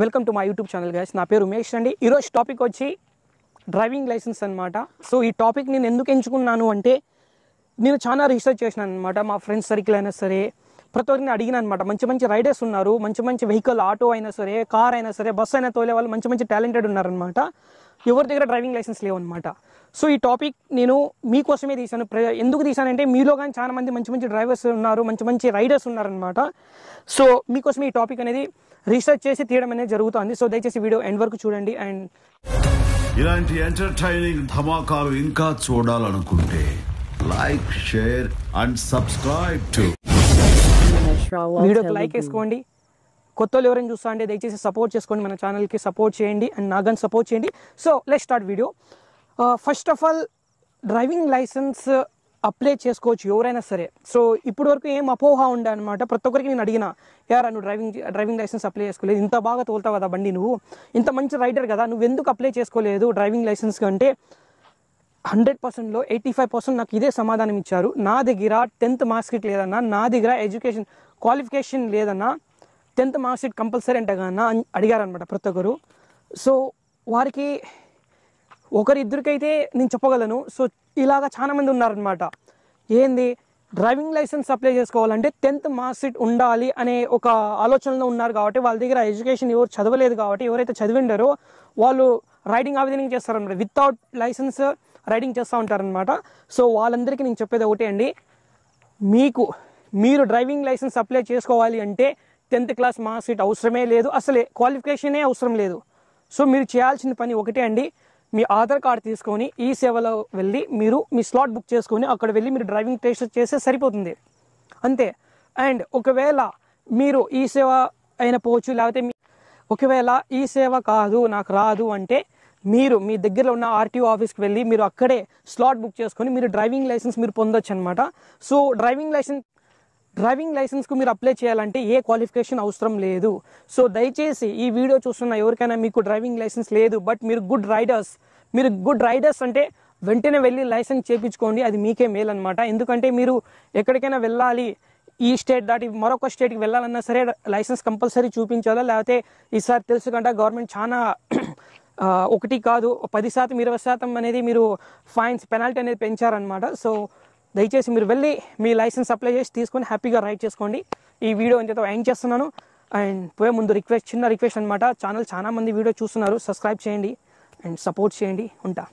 welcome to మా YouTube channel guys నా పేరు ఉమేష్ అండి ఈరోజు టాపిక్ వచ్చి డ్రైవింగ్ లైసెన్స్ అనమాట సో ఈ టాపిక్ నేను ఎందుకు ఎంచుకున్నాను అంటే నేను చాలా రీసెర్చ్ చేసినాను అనమాట మా ఫ్రెండ్స్ సర్కిల్ అయినా సరే ప్రతి ఒక్కరిని అడిగిన అనమాట మంచి మంచి రైడర్స్ ఉన్నారు మంచి మంచి వెహికల్ ఆటో అయినా సరే కార్ అయినా సరే బస్సు అయినా తోలే వాళ్ళు మంచి మంచి టాలెంటెడ్ ఉన్నారనమాట ఎవరి దగ్గర డ్రైవింగ్ లైసెన్స్ లేవన్నమాట సో ఈ టాపిక్ నేను మీకోసమే తీశాను ఎందుకు తీశానంటే మీలో కానీ చాలా మంది మంచి మంచి డ్రైవర్స్ ఉన్నారు మంచి మంచి రైడర్స్ ఉన్నారనమాట సో మీకోసం ఈ టాపిక్ అనేది రీసెర్చ్ చేసి తీయడం అనేది జరుగుతుంది సో దయచేసి వీడియో ఎండ్ వరకు చూడండి అండ్ ఇలాంటి ఎంటర్టైనింగ్ ధమాకాలు ఇంకా చూడాలనుకుంటే like share and subscribe to వీడియోకి లైక్ వేసుకోండి కొత్త వాళ్ళు ఎవరైనా చూస్తా అంటే దయచేసి సపోర్ట్ చేసుకోండి మన ఛానల్కి సపోర్ట్ చేయండి అండ్ నాగన్ సపోర్ట్ చేయండి so let start video first of all driving licence apply చేసుకోవచ్చు ఎవరైనా సరే సో ఇప్పటి వరకు ఏం అపోహ ఉండే అనమాట ప్రతి ఒక్కరికి నేను అడిగిన యారా నువ్వు డ్రైవింగ్ డ్రైవింగ్ లైసెన్స్ అప్లై చేసుకోలేదు ఇంత బాగా తోలుతావు కదా బండి నువ్వు ఇంత మంచి రైడర్ కదా నువ్వు ఎందుకు అప్లై చేసుకోలేదు డ్రైవింగ్ లైసెన్స్ అంటే హండ్రెడ్ పర్సెంట్లో ఎయిటీ ఫైవ్ పర్సెంట్ నాకు ఇదే సమాధానం ఇచ్చారు నా దగ్గర టెన్త్ మార్క్స్కి లేదన్నా నా దగ్గర ఎడ్యుకేషన్ క్వాలిఫికేషన్ లేదన్నా టెన్త్ మార్క్ కంపల్సరీ కంపల్సరీ అంటగాన అడిగారనమాట ప్రతి ఒక్కరు సో వారికి ఒకరిద్దరికైతే నేను చెప్పగలను సో ఇలాగా చాలామంది ఉన్నారనమాట ఏంది డ్రైవింగ్ లైసెన్స్ అప్లై చేసుకోవాలంటే టెన్త్ మార్క్షీట్ ఉండాలి అనే ఒక ఆలోచనలో ఉన్నారు కాబట్టి వాళ్ళ దగ్గర ఎడ్యుకేషన్ ఎవరు చదవలేదు కాబట్టి ఎవరైతే చదివిండారో వాళ్ళు రైడింగ్ ఆవేదన చేస్తారనమాట వితౌట్ లైసెన్స్ రైడింగ్ చేస్తూ ఉంటారనమాట సో వాళ్ళందరికీ నేను చెప్పేది ఒకటే అండి మీకు మీరు డ్రైవింగ్ లైసెన్స్ అప్లై చేసుకోవాలి అంటే టెన్త్ క్లాస్ మార్క్స్ షీట్ అవసరమే లేదు అసలే క్వాలిఫికేషనే అవసరం లేదు సో మీరు చేయాల్సిన పని ఒకటే అండి మీ ఆధార్ కార్డు తీసుకొని ఈ సేవలో వెళ్ళి మీరు మీ స్లాట్ బుక్ చేసుకొని అక్కడ వెళ్ళి మీరు డ్రైవింగ్ టెస్ట్ చేస్తే సరిపోతుంది అంతే అండ్ ఒకవేళ మీరు ఈ సేవ అయినా పోవచ్చు లేకపోతే మీ ఒకవేళ ఈ సేవ కాదు నాకు రాదు అంటే మీరు మీ దగ్గరలో ఉన్న ఆర్టీఓ ఆఫీస్కి వెళ్ళి మీరు అక్కడే స్లాట్ బుక్ చేసుకొని మీరు డ్రైవింగ్ లైసెన్స్ మీరు పొందొచ్చు అనమాట సో డ్రైవింగ్ లైసెన్స్ డ్రైవింగ్ లైసెన్స్కు మీరు అప్లై చేయాలంటే ఏ క్వాలిఫికేషన్ అవసరం లేదు సో దయచేసి ఈ వీడియో చూస్తున్న ఎవరికైనా మీకు డ్రైవింగ్ లైసెన్స్ లేదు బట్ మీరు గుడ్ రైడర్స్ మీరు గుడ్ రైడర్స్ అంటే వెంటనే వెళ్ళి లైసెన్స్ చేయించుకోండి అది మీకే మేల్ అనమాట ఎందుకంటే మీరు ఎక్కడికైనా వెళ్ళాలి ఈ స్టేట్ దాటి మరొక స్టేట్కి వెళ్ళాలన్నా సరే లైసెన్స్ కంపల్సరీ చూపించాలా లేకపోతే ఈసారి తెలుసు కంటే గవర్నమెంట్ చాలా ఒకటి కాదు పది శాతం ఇరవై శాతం అనేది మీరు ఫైన్స్ పెనాల్టీ అనేది పెంచారనమాట సో దయచేసి మీరు వెళ్ళి మీ లైసెన్స్ అప్లై చేసి తీసుకొని హ్యాపీగా రైడ్ చేసుకోండి ఈ వీడియో ఇంతతో ఎండ్ చేస్తున్నాను అండ్ పోయే ముందు రిక్వెస్ట్ చిన్న రిక్వెస్ట్ అనమాట ఛానల్ చాలా మంది వీడియో చూస్తున్నారు సబ్స్క్రైబ్ చేయండి అండ్ సపోర్ట్ చేయండి ఉంటా